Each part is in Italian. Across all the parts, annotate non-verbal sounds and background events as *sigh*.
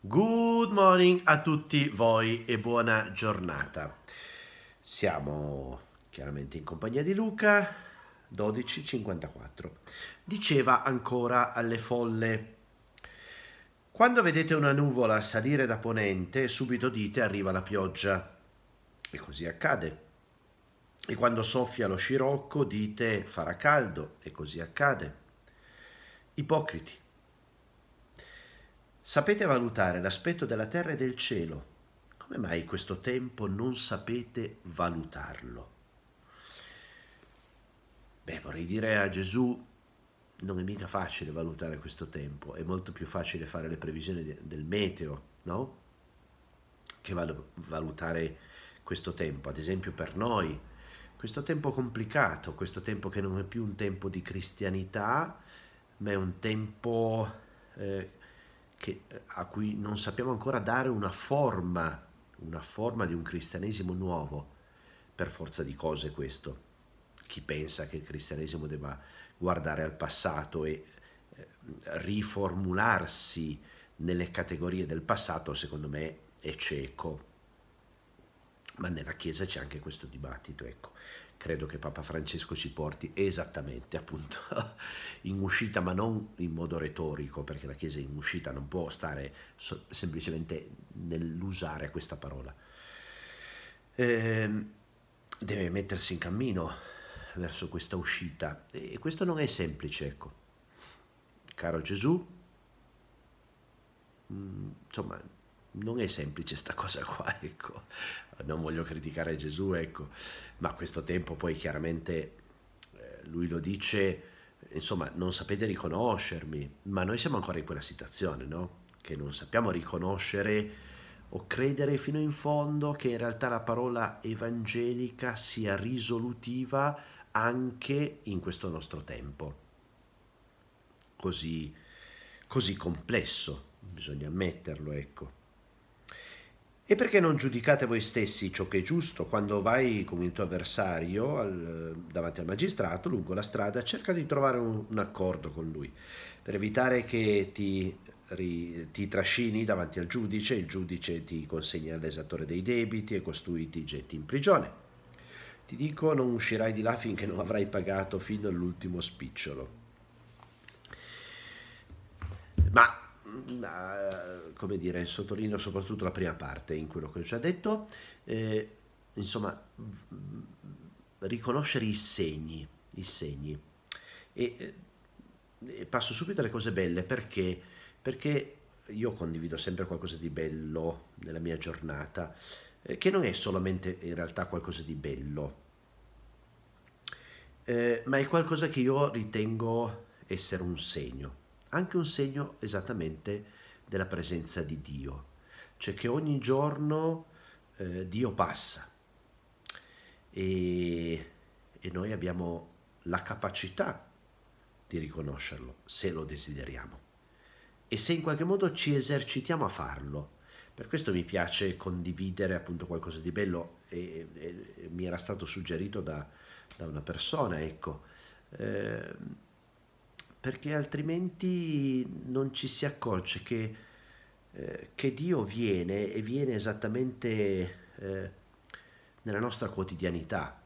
Good morning a tutti voi e buona giornata. Siamo chiaramente in compagnia di Luca, 12.54. Diceva ancora alle folle, quando vedete una nuvola salire da ponente, subito dite arriva la pioggia. E così accade. E quando soffia lo scirocco, dite farà caldo. E così accade. Ipocriti Sapete valutare l'aspetto della terra e del cielo. Come mai questo tempo non sapete valutarlo? Beh, vorrei dire a Gesù, non è mica facile valutare questo tempo, è molto più facile fare le previsioni del meteo, no? Che valutare questo tempo, ad esempio per noi, questo tempo complicato, questo tempo che non è più un tempo di cristianità, ma è un tempo... Eh, che, a cui non sappiamo ancora dare una forma, una forma di un cristianesimo nuovo, per forza di cose questo. Chi pensa che il cristianesimo debba guardare al passato e eh, riformularsi nelle categorie del passato, secondo me è cieco, ma nella Chiesa c'è anche questo dibattito, ecco. Credo che Papa Francesco ci porti esattamente appunto *laughs* in uscita, ma non in modo retorico, perché la Chiesa in uscita non può stare semplicemente nell'usare questa parola. Eh, deve mettersi in cammino verso questa uscita e questo non è semplice, ecco. Caro Gesù, mh, mm, insomma, non è semplice sta cosa qua, *laughs* ecco. Non voglio criticare Gesù, ecco, ma questo tempo poi chiaramente eh, lui lo dice, insomma, non sapete riconoscermi, ma noi siamo ancora in quella situazione, no? Che non sappiamo riconoscere o credere fino in fondo che in realtà la parola evangelica sia risolutiva anche in questo nostro tempo. Così, così complesso, bisogna ammetterlo, ecco. E perché non giudicate voi stessi ciò che è giusto quando vai con il tuo avversario al, davanti al magistrato lungo la strada? Cerca di trovare un, un accordo con lui per evitare che ti, ri, ti, trascini davanti al giudice, il giudice ti consegna all'esattore dei debiti e costui ti getti in prigione. Ti dico non uscirai di là finché non avrai pagato fino all'ultimo spicciolo. Ma ma, come dire, sottolineo soprattutto la prima parte in quello che ho già detto, eh, insomma, riconoscere i segni, i segni. E, eh, e passo subito alle cose belle perché, perché io condivido sempre qualcosa di bello nella mia giornata, eh, che non è solamente in realtà qualcosa di bello, eh, ma è qualcosa che io ritengo essere un segno anche un segno esattamente della presenza di Dio, cioè che ogni giorno eh, Dio passa e, e noi abbiamo la capacità di riconoscerlo se lo desideriamo e se in qualche modo ci esercitiamo a farlo. Per questo mi piace condividere appunto qualcosa di bello e, e, e mi era stato suggerito da, da una persona, ecco. Eh, perché altrimenti non ci si accorge che, eh, che Dio viene e viene esattamente eh, nella nostra quotidianità.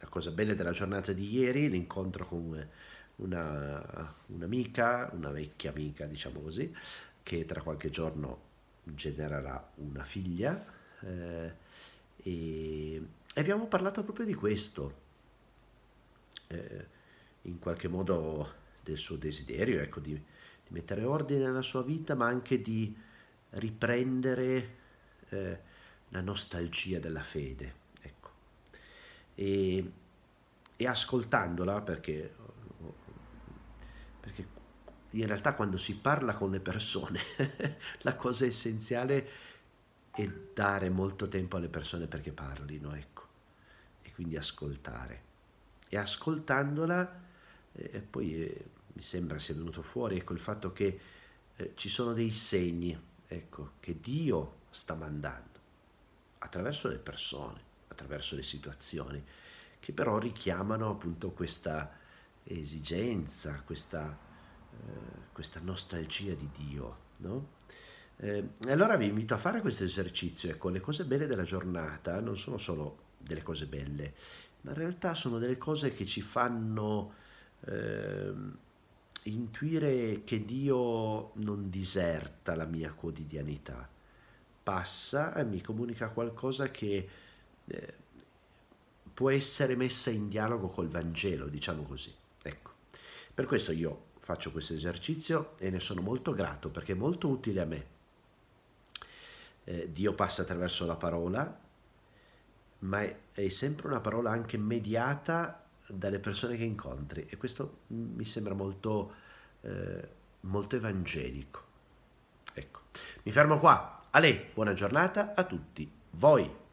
La cosa bella della giornata di ieri, l'incontro con una, un'amica, una vecchia amica diciamo così, che tra qualche giorno genererà una figlia eh, e, e, abbiamo parlato proprio di questo. Eh, in qualche modo del suo desiderio ecco, di, di, mettere ordine nella sua vita, ma anche di riprendere eh, la nostalgia della fede. Ecco. E, e ascoltandola, perché, perché in realtà quando si parla con le persone *laughs* la cosa essenziale è dare molto tempo alle persone perché parlino, ecco, e quindi ascoltare. E ascoltandola eh, poi... Eh, mi sembra sia venuto fuori, ecco il fatto che eh, ci sono dei segni, ecco, che Dio sta mandando attraverso le persone, attraverso le situazioni, che però richiamano appunto questa esigenza, questa, eh, questa nostalgia di Dio, no? Eh, allora vi invito a fare questo esercizio, ecco, le cose belle della giornata non sono solo delle cose belle, ma in realtà sono delle cose che ci fanno eh, intuire che Dio non diserta la mia quotidianità, passa e mi comunica qualcosa che eh, può essere messa in dialogo col Vangelo, diciamo così. Ecco, per questo io faccio questo esercizio e ne sono molto grato perché è molto utile a me. Eh, Dio passa attraverso la parola, ma è, è sempre una parola anche mediata dalle persone che incontri e questo mi sembra molto, eh, molto evangelico. Ecco, mi fermo qua. Ale, buona giornata a tutti voi.